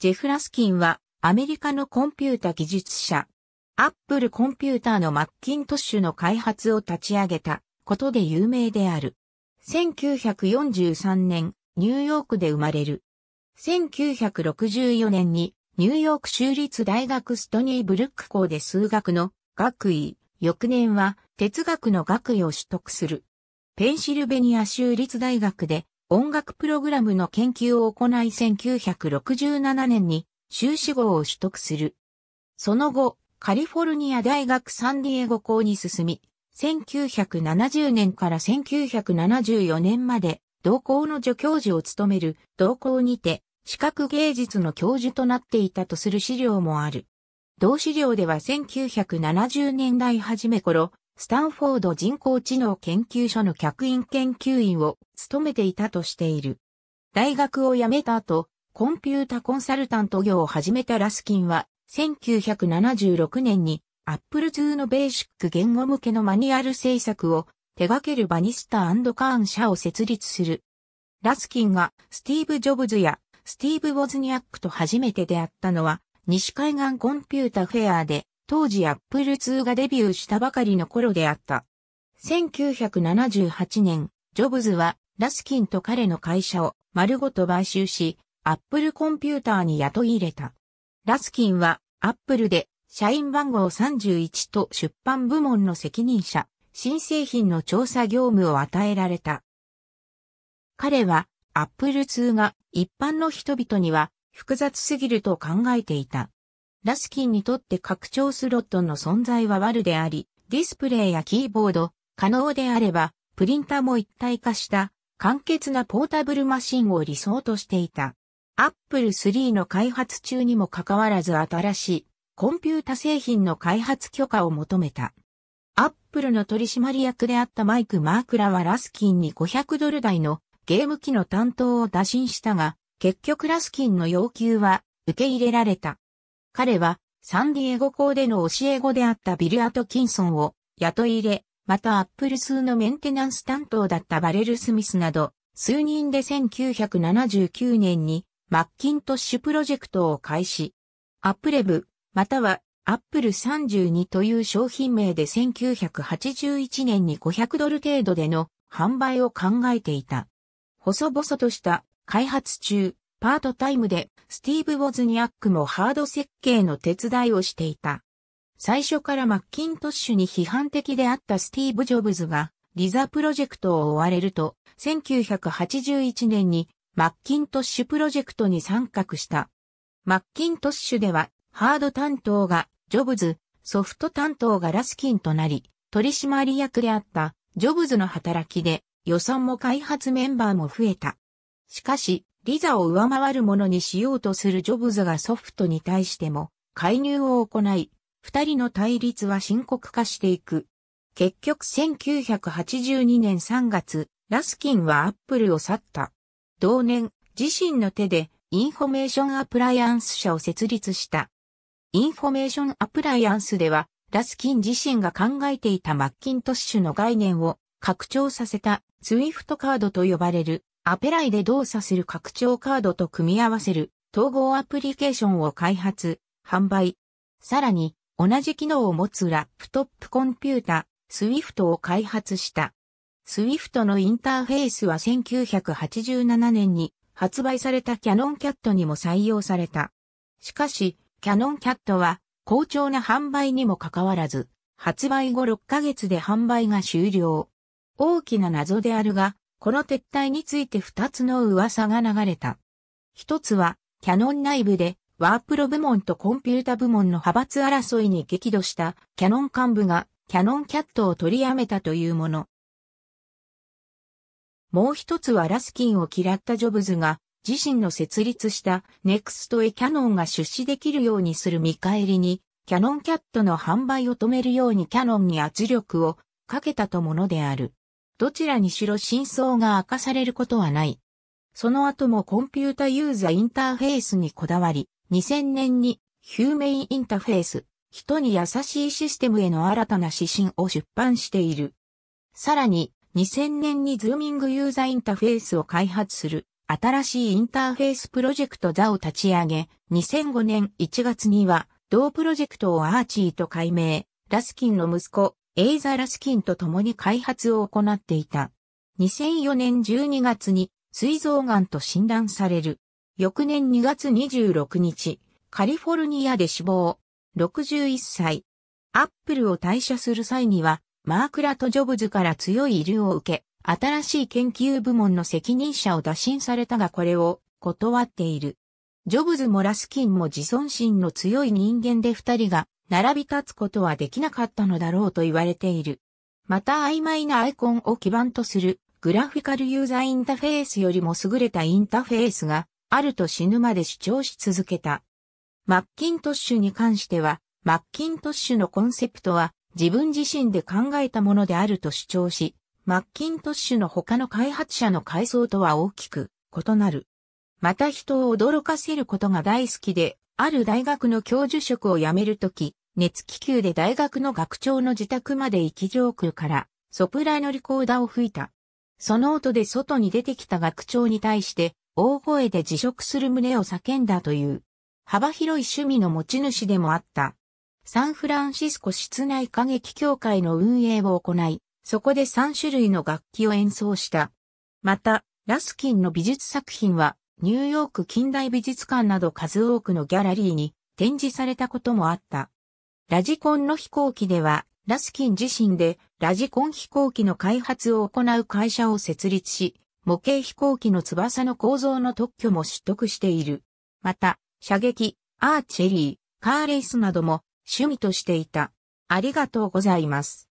ジェフラスキンはアメリカのコンピュータ技術者、アップルコンピューターのマッキントッシュの開発を立ち上げたことで有名である。1943年、ニューヨークで生まれる。1964年にニューヨーク州立大学ストニーブルック校で数学の学位、翌年は哲学の学位を取得する。ペンシルベニア州立大学で音楽プログラムの研究を行い1967年に修士号を取得する。その後、カリフォルニア大学サンディエゴ校に進み、1970年から1974年まで同校の助教授を務める同校にて視覚芸術の教授となっていたとする資料もある。同資料では1970年代初め頃、スタンフォード人工知能研究所の客員研究員を務めていたとしている。大学を辞めた後、コンピュータコンサルタント業を始めたラスキンは、1976年に Apple II のベーシック言語向けのマニュアル制作を手掛けるバニスタカーン社を設立する。ラスキンがスティーブ・ジョブズやスティーブ・ウォズニアックと初めて出会ったのは西海岸コンピュータフェアで当時 Apple がデビューしたばかりの頃であった。1978年、ジョブズはラスキンと彼の会社を丸ごと買収し、Apple コンピューターに雇い入れた。ラスキンは Apple で社員番号31と出版部門の責任者、新製品の調査業務を与えられた。彼は Apple が一般の人々には複雑すぎると考えていた。ラスキンにとって拡張スロットの存在は悪であり、ディスプレイやキーボード、可能であれば、プリンタも一体化した簡潔なポータブルマシンを理想としていた。アップル3の開発中にもかかわらず新しいコンピュータ製品の開発許可を求めた。アップルの取締役であったマイク・マークラはラスキンに500ドル台のゲーム機の担当を打診したが、結局ラスキンの要求は受け入れられた。彼はサンディエゴ校での教え子であったビル・アトキンソンを雇い入れ、またアップル数のメンテナンス担当だったバレル・スミスなど、数人で1979年にマッキントッシュプロジェクトを開始。アップレブ、またはアップル32という商品名で1981年に500ドル程度での販売を考えていた。細々とした開発中、パートタイムでスティーブ・ウォズニアックもハード設計の手伝いをしていた。最初からマッキントッシュに批判的であったスティーブ・ジョブズが、リザプロジェクトを追われると、1981年にマッキントッシュプロジェクトに参画した。マッキントッシュでは、ハード担当がジョブズ、ソフト担当がラスキンとなり、取締役であったジョブズの働きで予算も開発メンバーも増えた。しかし、リザを上回るものにしようとするジョブズがソフトに対しても介入を行い、二人の対立は深刻化していく。結局1982年3月、ラスキンはアップルを去った。同年、自身の手でインフォメーションアプライアンス社を設立した。インフォメーションアプライアンスでは、ラスキン自身が考えていたマッキントッシュの概念を拡張させたツイフトカードと呼ばれるアペライで動作する拡張カードと組み合わせる統合アプリケーションを開発、販売。さらに、同じ機能を持つラップトップコンピュータ、Swift を開発した。Swift のインターフェースは1987年に発売されたキャノンキャットにも採用された。しかし、キャノンキャットは好調な販売にもかかわらず、発売後6ヶ月で販売が終了。大きな謎であるが、この撤退について2つの噂が流れた。一つは、キャノン内部で、ワープロ部門とコンピュータ部門の派閥争いに激怒したキャノン幹部がキャノンキャットを取りやめたというもの。もう一つはラスキンを嫌ったジョブズが自身の設立したネクストへキャノンが出資できるようにする見返りにキャノンキャットの販売を止めるようにキャノンに圧力をかけたとものである。どちらにしろ真相が明かされることはない。その後もコンピュータユーザインターフェースにこだわり、2000年にヒューメインインターフェース、人に優しいシステムへの新たな指針を出版している。さらに、2000年にズーミングユーザーインターフェースを開発する新しいインターフェースプロジェクトザを立ち上げ、2005年1月には同プロジェクトをアーチーと改名、ラスキンの息子、エイザ・ラスキンと共に開発を行っていた。2004年12月に膵臓癌と診断される。翌年2月26日、カリフォルニアで死亡。61歳。アップルを退社する際には、マークラとジョブズから強い医療を受け、新しい研究部門の責任者を打診されたがこれを断っている。ジョブズもラスキンも自尊心の強い人間で二人が並び立つことはできなかったのだろうと言われている。また曖昧なアイコンを基盤とするグラフィカルユーザーインタフェースよりも優れたインタフェースがあると死ぬまで主張し続けた。マッキントッシュに関しては、マッキントッシュのコンセプトは自分自身で考えたものであると主張し、マッキントッシュの他の開発者の階層とは大きく異なる。また人を驚かせることが大好きで、ある大学の教授職を辞めるとき、熱気球で大学の学長の自宅まで行き上空からソプラノリコーダーを吹いた。その音で外に出てきた学長に対して大声で辞職する旨を叫んだという。幅広い趣味の持ち主でもあった。サンフランシスコ室内歌劇協会の運営を行い、そこで3種類の楽器を演奏した。また、ラスキンの美術作品は、ニューヨーク近代美術館など数多くのギャラリーに展示されたこともあった。ラジコンの飛行機では、ラスキン自身でラジコン飛行機の開発を行う会社を設立し、模型飛行機の翼の構造の特許も取得している。また、射撃、アーチェリー、カーレースなども趣味としていた。ありがとうございます。